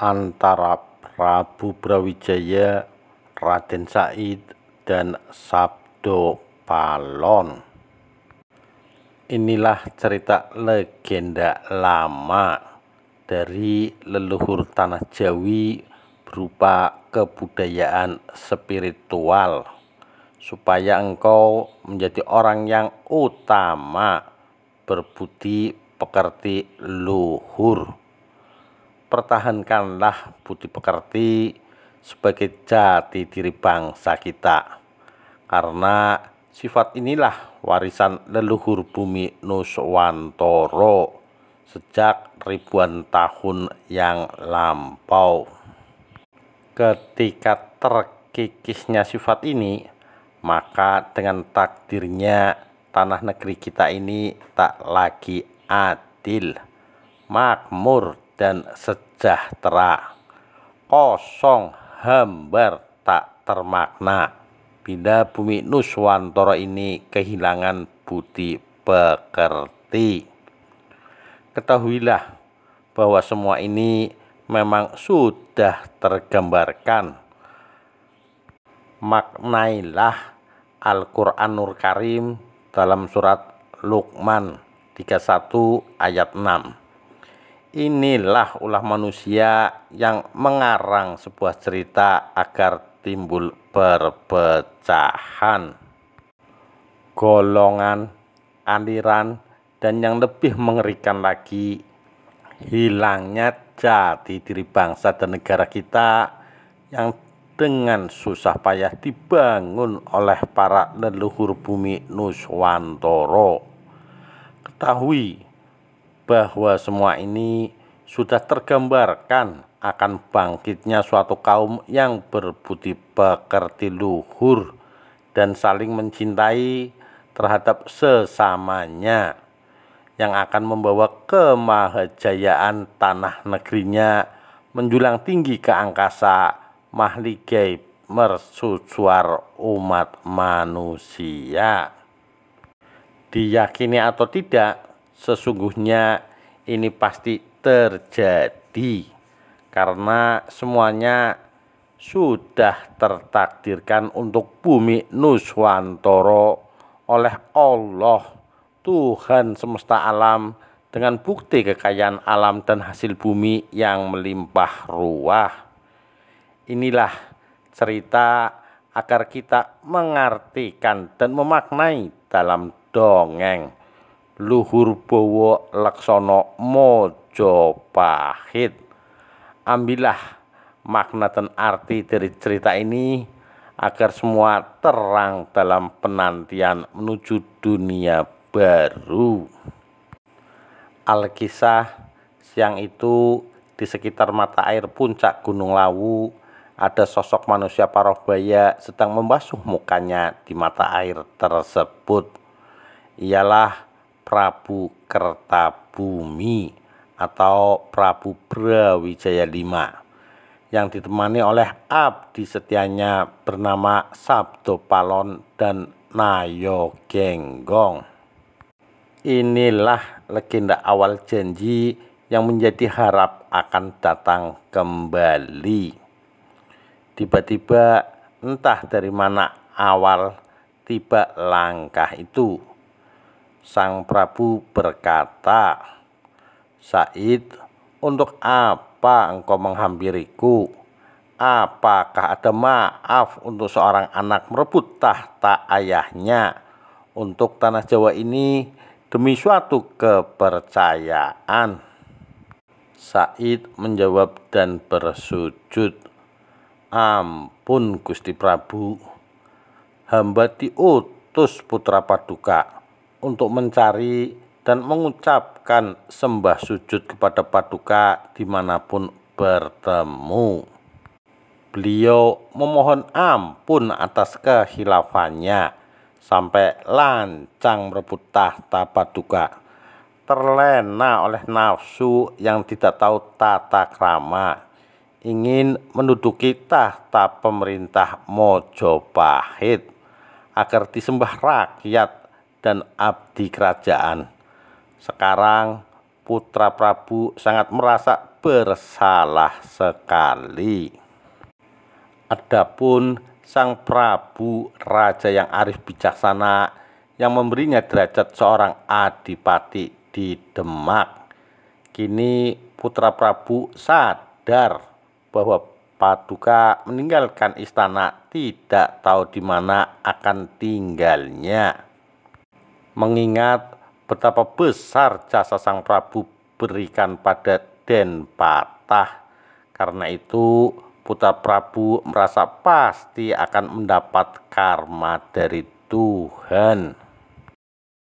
antara Prabu Brawijaya, Raden Said, dan Sabdo Palon. Inilah cerita legenda lama dari leluhur tanah Jawi berupa kebudayaan spiritual supaya engkau menjadi orang yang utama berbudi pekerti luhur pertahankanlah budi pekerti sebagai jati diri bangsa kita. Karena sifat inilah warisan leluhur bumi Nuswantoro sejak ribuan tahun yang lampau. Ketika terkikisnya sifat ini, maka dengan takdirnya tanah negeri kita ini tak lagi adil, makmur, dan sejahtera, kosong hambar tak termakna. Bila bumi Nuswantoro ini kehilangan budi pekerti. Ketahuilah bahwa semua ini memang sudah tergambarkan. Maknailah Al-Quran Nur Karim dalam surat Luqman 31 ayat 6 inilah ulah manusia yang mengarang sebuah cerita agar timbul perpecahan golongan aliran dan yang lebih mengerikan lagi hilangnya jati diri bangsa dan negara kita yang dengan susah payah dibangun oleh para leluhur bumi Nuswantoro. Ketahui bahwa semua ini sudah tergambarkan akan bangkitnya suatu kaum yang berbudi pekerti luhur dan saling mencintai terhadap sesamanya yang akan membawa kemahajayaan tanah negerinya menjulang tinggi ke angkasa mahligai mersucuar umat manusia. Diyakini atau tidak, sesungguhnya ini pasti terjadi karena semuanya sudah tertakdirkan untuk bumi Nuswantoro oleh Allah Tuhan semesta alam dengan bukti kekayaan alam dan hasil bumi yang melimpah ruah. Inilah cerita agar kita mengartikan dan memaknai dalam dongeng luhur Bowo Laksono Mojo Pahit, Ambillah makna dan arti dari cerita ini agar semua terang dalam penantian menuju dunia baru. Alkisah siang itu di sekitar mata air puncak Gunung Lawu ada sosok manusia Baya sedang membasuh mukanya di mata air tersebut. Ialah Prabu Kertabumi atau Prabu Brawijaya V yang ditemani oleh abdi setianya bernama Sabdo Palon dan Nayo Genggong. Inilah legenda awal janji yang menjadi harap akan datang kembali. Tiba-tiba entah dari mana awal tiba langkah itu Sang Prabu berkata, Said, untuk apa engkau menghampiriku? Apakah ada maaf untuk seorang anak merebut tahta ayahnya untuk tanah Jawa ini demi suatu kepercayaan? Said menjawab dan bersujud. Ampun Gusti Prabu, hamba diutus putra paduka untuk mencari dan mengucapkan sembah sujud kepada Paduka dimanapun bertemu. Beliau memohon ampun atas kehilafannya sampai lancang merebut tahta Paduka. Terlena oleh nafsu yang tidak tahu tata krama, ingin menduduki tahta pemerintah Mojopahit agar disembah rakyat dan abdi kerajaan. Sekarang putra Prabu sangat merasa bersalah sekali. Adapun sang Prabu raja yang arif bijaksana yang memberinya derajat seorang adipati di Demak. Kini putra Prabu sadar bahwa Paduka meninggalkan istana tidak tahu di mana akan tinggalnya mengingat betapa besar jasa Sang Prabu berikan pada Den Patah. Karena itu, putra Prabu merasa pasti akan mendapat karma dari Tuhan.